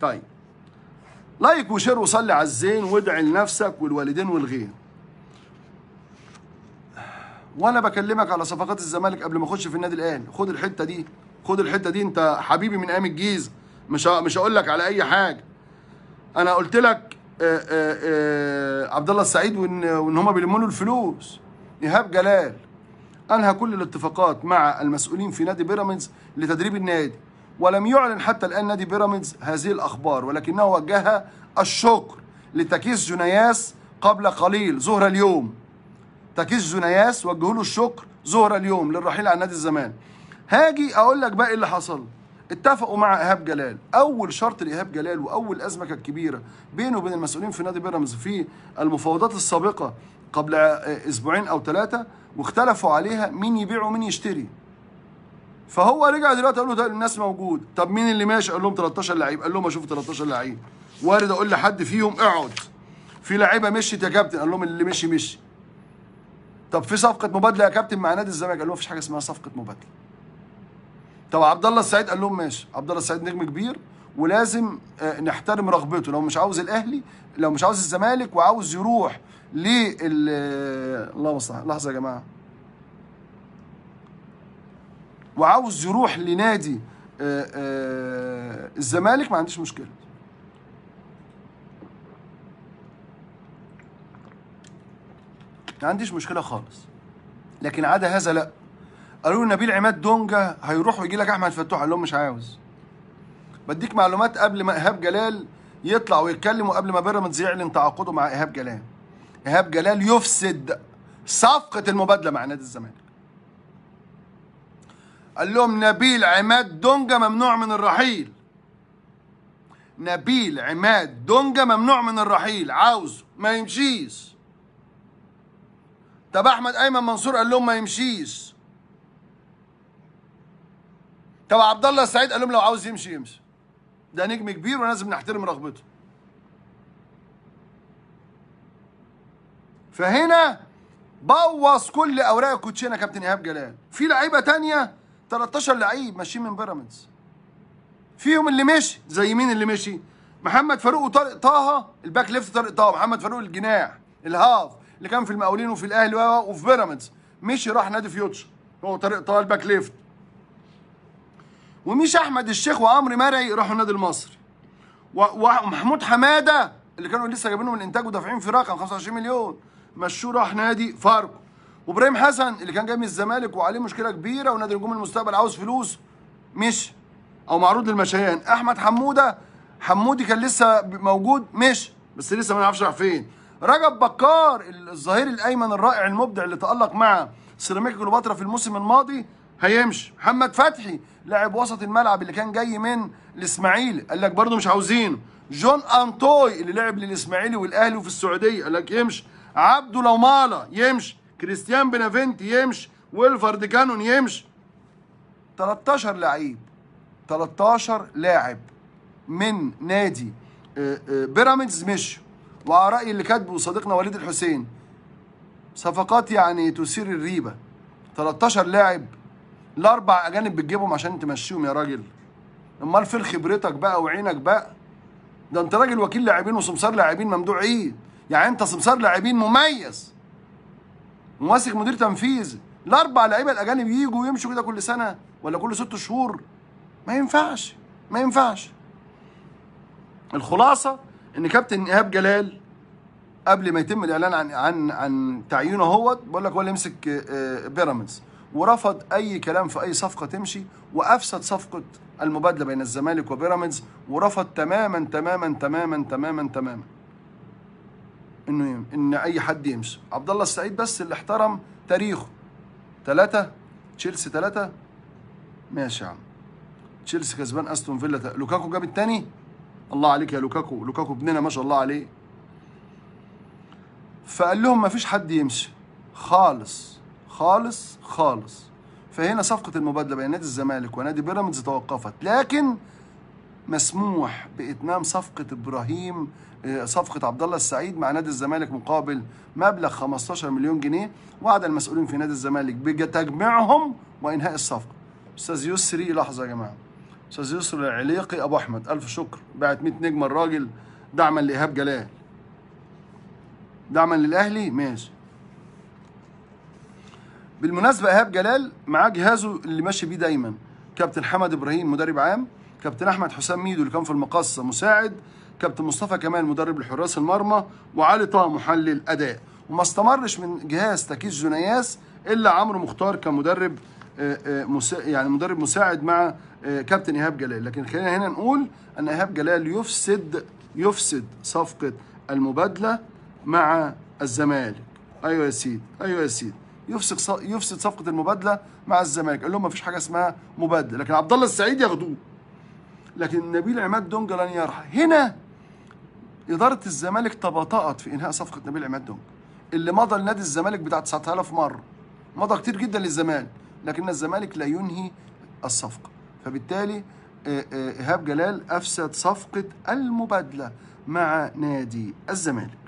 طيب لايك وشير وصلي على الزين وادعي لنفسك والوالدين والغير وانا بكلمك على صفقات الزمالك قبل ما اخش في النادي الاهلي خد الحته دي خد الحته دي انت حبيبي من ايام الجيزه مش مش هقول لك على اي حاجه انا قلت لك آه، آه، آه، عبد الله السعيد وان وان هم بيلموا له الفلوس ايهاب جلال انهى كل الاتفاقات مع المسؤولين في نادي بيراميدز لتدريب النادي ولم يعلن حتى الآن نادي بيراميدز هذه الأخبار ولكنه وجه الشكر لتكيس جنياس قبل قليل ظهر اليوم تكيس جنياس وجهوا له الشكر ظهر اليوم للرحيل عن نادي الزمان هاجي اقول لك بقى إيه اللي حصل اتفقوا مع ايهاب جلال اول شرط لايهاب جلال واول ازمه كانت كبيره بينه وبين المسؤولين في نادي بيراميدز في المفاوضات السابقه قبل اسبوعين او ثلاثه واختلفوا عليها مين يبيع ومين يشتري فهو رجع دلوقتي قال له ده الناس موجود طب مين اللي ماشي قال لهم 13 لعيب قال لهم اشوف 13 لعيب وارد اقول لحد فيهم اقعد في لعيبه مشيت يا كابتن قال لهم اللي مشي مشي طب في صفقه مبادله يا كابتن مع نادي الزمالك قال لهم مفيش حاجه اسمها صفقه مبادله طب عبد الله السعيد قال لهم ماشي عبد الله السعيد نجم كبير ولازم آه، نحترم رغبته لو مش عاوز الاهلي لو مش عاوز الزمالك وعاوز يروح لل آه، اللهم صل لحظه يا جماعه وعاوز يروح لنادي آه، آه، الزمالك ما عنديش مشكله ما عنديش مشكله خالص لكن عدا هذا لا قالوا لي نبيل عماد دونجا هيروح ويجي لك احمد فتوح قال لهم مش عاوز بديك معلومات قبل ما ايهاب جلال يطلع ويتكلم وقبل ما بيراميدز يعلن تعاقده مع ايهاب جلال ايهاب جلال يفسد صفقه المبادله مع نادي الزمالك قال لهم نبيل عماد دونجا ممنوع من الرحيل نبيل عماد دونجا ممنوع من الرحيل عاوزه ما يمشيش طب احمد ايمن منصور قال لهم ما يمشيش طب عبد الله السعيد قال لهم لو عاوز يمشي يمشي ده نجم كبير ولازم نحترم رغبته فهنا بوظ كل اوراق الكوتشينه كابتن ايهاب جلال في لعيبه تانية 13 لعيب ماشيين من بيراميدز فيهم اللي مشي زي مين اللي مشي محمد فاروق وطارق طه الباك ليفت طارق طه محمد فاروق الجناح الهاف اللي كان في المقاولين وفي الاهلي وفي بيراميدز مشي راح نادي فيوتشر هو طارق طه الباك ليفت ومش احمد الشيخ وعمرو مرعي راحوا النادي المصري ومحمود حماده اللي كانوا لسه جايبينه من الانتاج ودافعين في رقم 25 مليون مشوه راح نادي فاركو وابراهيم حسن اللي كان جاي من الزمالك وعليه مشكله كبيره ونادي نجوم المستقبل عاوز فلوس مش او معروض للمشيان احمد حموده حمودي كان لسه موجود مش بس لسه ما نعرفش راح فين رجب بكار الظهير الايمن الرائع المبدع اللي تالق مع سيراميكا كليوباترا في الموسم الماضي هيمشي محمد فتحي لاعب وسط الملعب اللي كان جاي من الاسماعيلي قال لك برده مش عاوزينه جون انطوي اللي لعب للاسماعيلي والاهلي وفي السعوديه قال لك يمشي عبده لومالا يمشي كريستيان بنافنتي يمشي ويلفارد كانون يمشي 13 لعيب 13 لاعب من نادي آه، آه، بيراميدز مش وعلى رأي اللي كاتبه صديقنا وليد الحسين صفقات يعني تثير الريبة 13 لاعب الأربع أجانب بتجيبهم عشان تمشيهم يا راجل أمال فين خبرتك بقى وعينك بقى ده أنت راجل وكيل لاعبين وسمسار لاعبين ممدوع إيه يعني أنت سمسار لاعبين مميز ممسك مدير تنفيذ الاربع لعيبه الاجانب يجوا ويمشوا كده كل سنه ولا كل ست شهور ما ينفعش ما ينفعش الخلاصه ان كابتن ايهاب جلال قبل ما يتم الاعلان عن عن عن تعيينه اهوت بقول لك هو اللي يمسك آه، آه، بيراميدز ورفض اي كلام في اي صفقه تمشي وافسد صفقه المبادله بين الزمالك وبيراميدز ورفض تماما تماما تماما تماما تماما انه يم... ان اي حد يمشي عبد الله السعيد بس اللي احترم تاريخه ثلاثة تشيلسي ثلاثة ماشي يا عم تشيلسي كسبان استون فيلا ت... لوكاكو جاب الثاني الله عليك يا لوكاكو لوكاكو ابننا ما شاء الله عليه فقال لهم ما فيش حد يمشي خالص خالص خالص فهنا صفقة المبادلة بين نادي الزمالك ونادي بيراميدز توقفت لكن مسموح باتمام صفقه ابراهيم آه، صفقه عبد الله السعيد مع نادي الزمالك مقابل مبلغ 15 مليون جنيه وعد المسؤولين في نادي الزمالك بتجميعهم وانهاء الصفقه استاذ يسري لحظه يا جماعه استاذ يسري العليقي ابو احمد الف شكر باعت 100 نجمه الراجل دعما لايهاب جلال دعما للاهلي ماشي بالمناسبه ايهاب جلال معاه جهازه اللي ماشي بيه دايما كابتن حمد ابراهيم مدرب عام كابتن احمد حسام ميدو اللي كان في المقصه مساعد كابتن مصطفى كمال مدرب لحراس المرمى وعلي طه محلل اداء وما استمرش من جهاز تكيس زنياس الا عمرو مختار كمدرب آه، آه، يعني مدرب مساعد مع آه، كابتن ايهاب جلال لكن خلينا هنا نقول ان ايهاب جلال يفسد يفسد صفقه المبادله مع الزمالك ايوه يا سيدي ايوه يا سيدي يفسد يفسد صفقه المبادله مع الزمالك قال لهم ما فيش حاجه اسمها مبادله لكن عبد الله السعيد ياخدوه لكن نبيل عماد دونجا لن يرحل هنا إدارة الزمالك تباطأت في إنهاء صفقة نبيل عماد دونجا اللي مضى لنادي الزمالك بتاع 9000 مرة مضى كتير جدا للزمالك لكن الزمالك لا ينهي الصفقة فبالتالي آه، آه، إيهاب جلال أفسد صفقة المبادلة مع نادي الزمالك